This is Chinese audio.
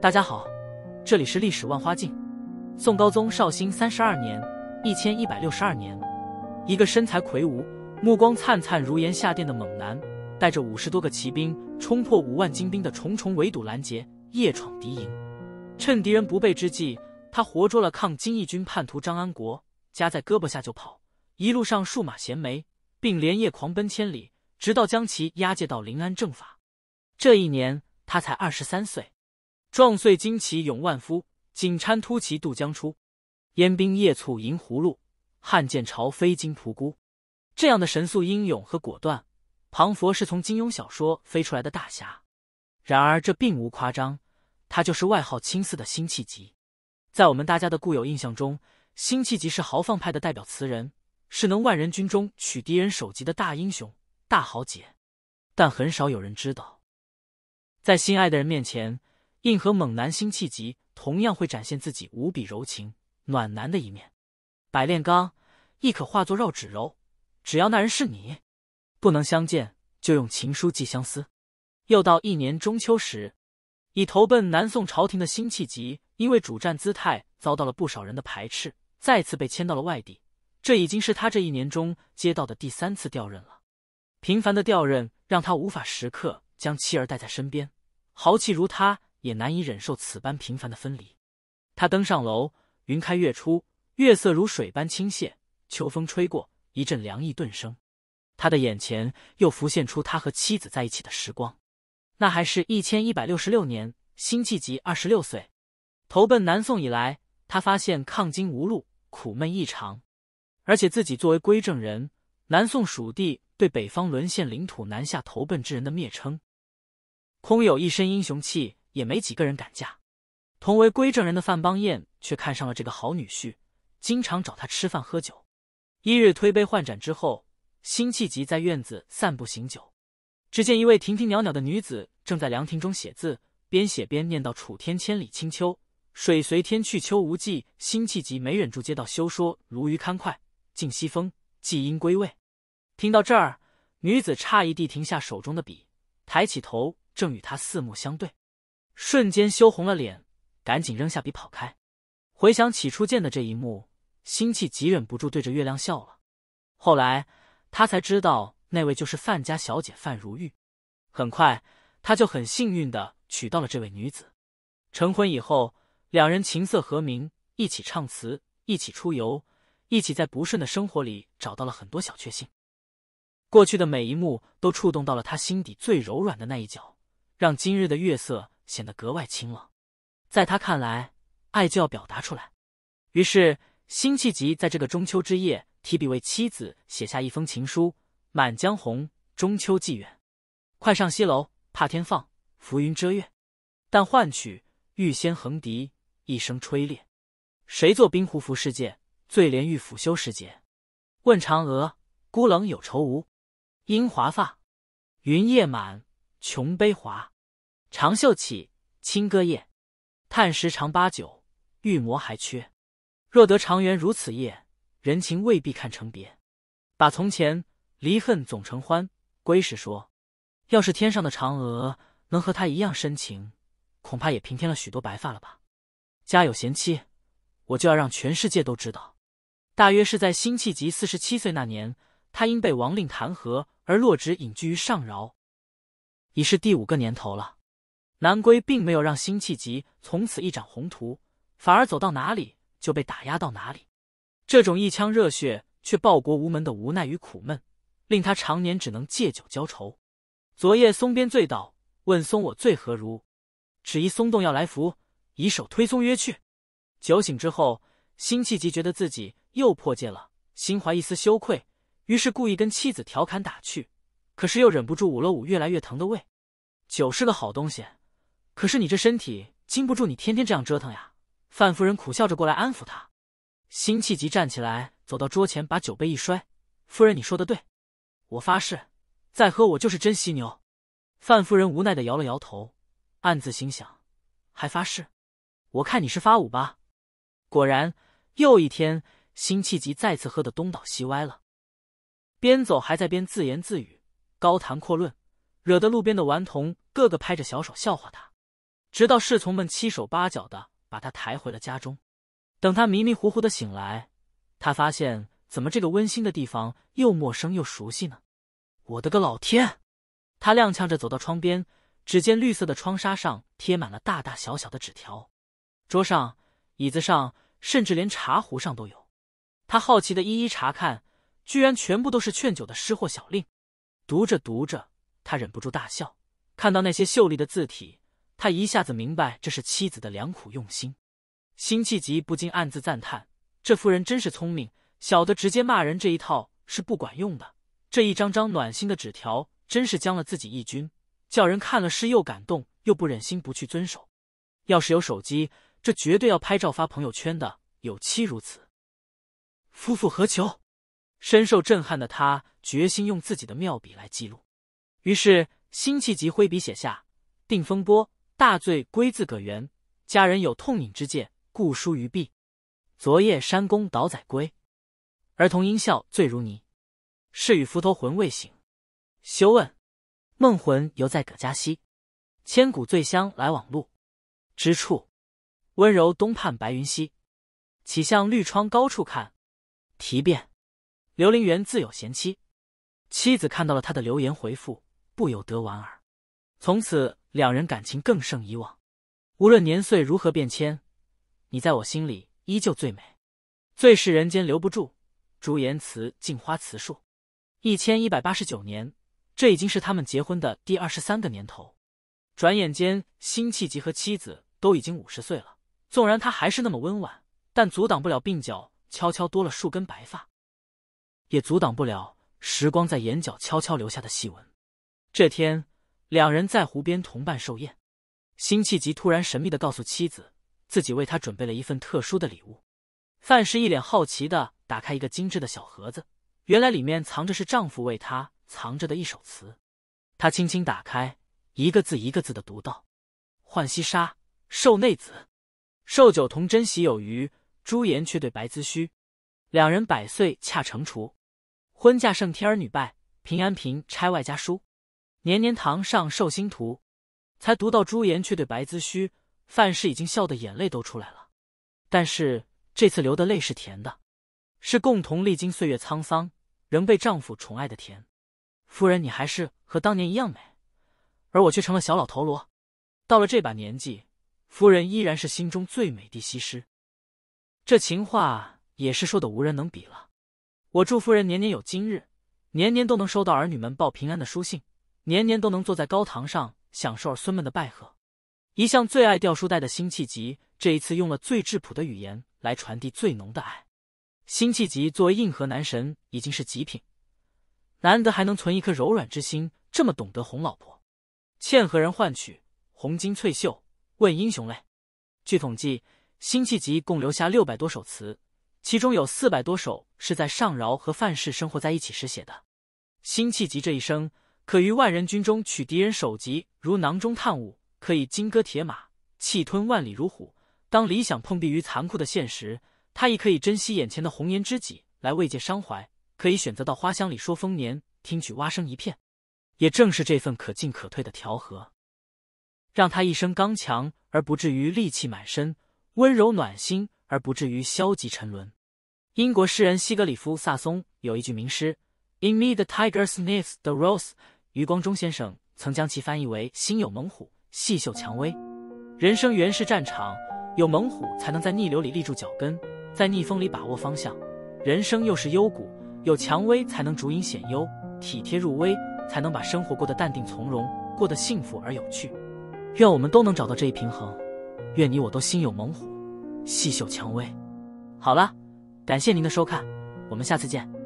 大家好，这里是历史万花镜。宋高宗绍兴三十二年，一千一百六十二年，一个身材魁梧、目光灿灿如炎夏殿的猛男，带着五十多个骑兵，冲破五万精兵的重重围堵拦截，夜闯敌营。趁敌人不备之际，他活捉了抗金义军叛徒张安国，夹在胳膊下就跑，一路上数马衔枚。并连夜狂奔千里，直到将其押解到临安正法。这一年，他才二十三岁。壮岁金旗勇万夫，锦钗突骑渡江出。燕兵夜簇银葫芦，汉剑朝飞金仆姑。这样的神速、英勇和果断，庞佛是从金庸小说飞出来的大侠。然而，这并无夸张，他就是外号“青丝”的辛弃疾。在我们大家的固有印象中，辛弃疾是豪放派的代表词人。是能万人军中取敌人首级的大英雄、大豪杰，但很少有人知道，在心爱的人面前，硬核猛男辛弃疾同样会展现自己无比柔情、暖男的一面。百炼钢亦可化作绕指柔，只要那人是你。不能相见，就用情书寄相思。又到一年中秋时，已投奔南宋朝廷的辛弃疾，因为主战姿态遭到了不少人的排斥，再次被迁到了外地。这已经是他这一年中接到的第三次调任了。频繁的调任让他无法时刻将妻儿带在身边，豪气如他，也难以忍受此般频繁的分离。他登上楼，云开月出，月色如水般倾泻，秋风吹过，一阵凉意顿生。他的眼前又浮现出他和妻子在一起的时光，那还是一千一百六十六年，辛弃疾二十六岁，投奔南宋以来，他发现抗金无路，苦闷异常。而且自己作为归正人，南宋蜀地对北方沦陷领土南下投奔之人的蔑称，空有一身英雄气，也没几个人敢嫁。同为归正人的范邦彦却看上了这个好女婿，经常找他吃饭喝酒。一日推杯换盏之后，辛弃疾在院子散步醒酒，只见一位亭亭袅袅的女子正在凉亭中写字，边写边念到“楚天千里清秋，水随天去秋无际”。辛弃疾没忍住接到“休说鲈鱼堪脍”。静西风，季英归位。听到这儿，女子诧异地停下手中的笔，抬起头，正与他四目相对，瞬间羞红了脸，赶紧扔下笔跑开。回想起初见的这一幕，心气急，忍不住对着月亮笑了。后来，他才知道那位就是范家小姐范如玉。很快，他就很幸运的娶到了这位女子。成婚以后，两人琴瑟和鸣，一起唱词，一起出游。一起在不顺的生活里找到了很多小确幸，过去的每一幕都触动到了他心底最柔软的那一角，让今日的月色显得格外清冷。在他看来，爱就要表达出来。于是，辛弃疾在这个中秋之夜，提笔为妻子写下一封情书，《满江红·中秋寄远》。快上西楼，怕天放浮云遮月。但换取玉仙横笛，一声吹裂。谁作冰壶浮世界？醉怜玉府修时节，问嫦娥，孤冷有愁无？应华发，云夜满，琼杯华。长袖起，清歌夜。叹时长八九，玉魔还缺。若得长圆如此夜，人情未必看成别。把从前离恨总成欢。归时说，要是天上的嫦娥能和他一样深情，恐怕也平添了许多白发了吧。家有贤妻，我就要让全世界都知道。大约是在辛弃疾四十七岁那年，他因被王令弹劾而落职，隐居于上饶，已是第五个年头了。南归并没有让辛弃疾从此一展宏图，反而走到哪里就被打压到哪里。这种一腔热血却报国无门的无奈与苦闷，令他常年只能借酒浇愁。昨夜松边醉倒，问松我醉何如？只一松动要来扶，以手推松曰去。酒醒之后，辛弃疾觉得自己。又破戒了，心怀一丝羞愧，于是故意跟妻子调侃打趣，可是又忍不住捂了捂越来越疼的胃。酒是个好东西，可是你这身体经不住你天天这样折腾呀。范夫人苦笑着过来安抚他。辛弃疾站起来，走到桌前，把酒杯一摔：“夫人，你说的对，我发誓，再喝我就是真犀牛。”范夫人无奈的摇了摇头，暗自心想：还发誓？我看你是发五吧。果然，又一天。辛弃疾再次喝得东倒西歪了，边走还在边自言自语、高谈阔论，惹得路边的顽童个个拍着小手笑话他。直到侍从们七手八脚的把他抬回了家中。等他迷迷糊糊的醒来，他发现怎么这个温馨的地方又陌生又熟悉呢？我的个老天！他踉跄着走到窗边，只见绿色的窗纱上贴满了大大小小的纸条，桌上、椅子上，甚至连茶壶上都有。他好奇的一一查看，居然全部都是劝酒的失货小令。读着读着，他忍不住大笑。看到那些秀丽的字体，他一下子明白这是妻子的良苦用心。辛弃疾不禁暗自赞叹：这夫人真是聪明。小的直接骂人这一套是不管用的，这一张张暖心的纸条真是将了自己一军，叫人看了是又感动又不忍心不去遵守。要是有手机，这绝对要拍照发朋友圈的。有妻如此。夫复何求？深受震撼的他决心用自己的妙笔来记录。于是，辛弃疾挥笔写下《定风波》：“大醉归自葛源。佳人有痛饮之戒，故书于壁。昨夜山公倒载归，儿童音笑醉如泥。是与浮头魂未醒，休问梦魂犹在葛家西。千古醉乡来往路，之处温柔东畔白云溪，岂向绿窗高处看。”提辩，刘林元自有贤妻。妻子看到了他的留言回复，不由得莞尔。从此，两人感情更胜以往。无论年岁如何变迁，你在我心里依旧最美。最是人间留不住，朱颜辞镜花辞树。一千一百八十九年，这已经是他们结婚的第二十三个年头。转眼间，辛弃疾和妻子都已经五十岁了。纵然他还是那么温婉，但阻挡不了鬓角。悄悄多了数根白发，也阻挡不了时光在眼角悄悄留下的细纹。这天，两人在湖边同伴寿宴，辛弃疾突然神秘的告诉妻子，自己为她准备了一份特殊的礼物。范氏一脸好奇的打开一个精致的小盒子，原来里面藏着是丈夫为她藏着的一首词。她轻轻打开，一个字一个字的读道：“浣溪沙，受内子，寿九同珍喜有余。”朱颜却对白姿虚，两人百岁恰成除。婚嫁胜天儿女拜，平安平拆外家书，年年堂上寿星图。才读到朱颜却对白姿虚，范氏已经笑得眼泪都出来了。但是这次流的泪是甜的，是共同历经岁月沧桑，仍被丈夫宠爱的甜。夫人，你还是和当年一样美，而我却成了小老头罗。到了这把年纪，夫人依然是心中最美的西施。这情话也是说的无人能比了，我祝夫人年年有今日，年年都能收到儿女们报平安的书信，年年都能坐在高堂上享受儿孙们的拜贺。一向最爱掉书袋的辛弃疾，这一次用了最质朴的语言来传递最浓的爱。辛弃疾作为硬核男神已经是极品，难得还能存一颗柔软之心，这么懂得哄老婆。欠何人换取红巾翠袖？问英雄泪。据统计。辛弃疾共留下六百多首词，其中有四百多首是在上饶和范氏生活在一起时写的。辛弃疾这一生，可于万人军中取敌人首级如囊中探物，可以金戈铁马，气吞万里如虎。当理想碰壁于残酷的现实，他亦可以珍惜眼前的红颜知己来慰藉伤怀，可以选择到花香里说丰年，听取蛙声一片。也正是这份可进可退的调和，让他一生刚强而不至于戾气满身。温柔暖心而不至于消极沉沦。英国诗人西格里夫·萨松有一句名诗：“In m e the tiger sniffs the rose。”余光中先生曾将其翻译为“心有猛虎，细嗅蔷薇”。人生原是战场，有猛虎才能在逆流里立住脚跟，在逆风里把握方向；人生又是幽谷，有蔷薇才能逐隐显幽，体贴入微，才能把生活过得淡定从容，过得幸福而有趣。愿我们都能找到这一平衡。愿你我都心有猛虎，细嗅蔷薇。好了，感谢您的收看，我们下次见。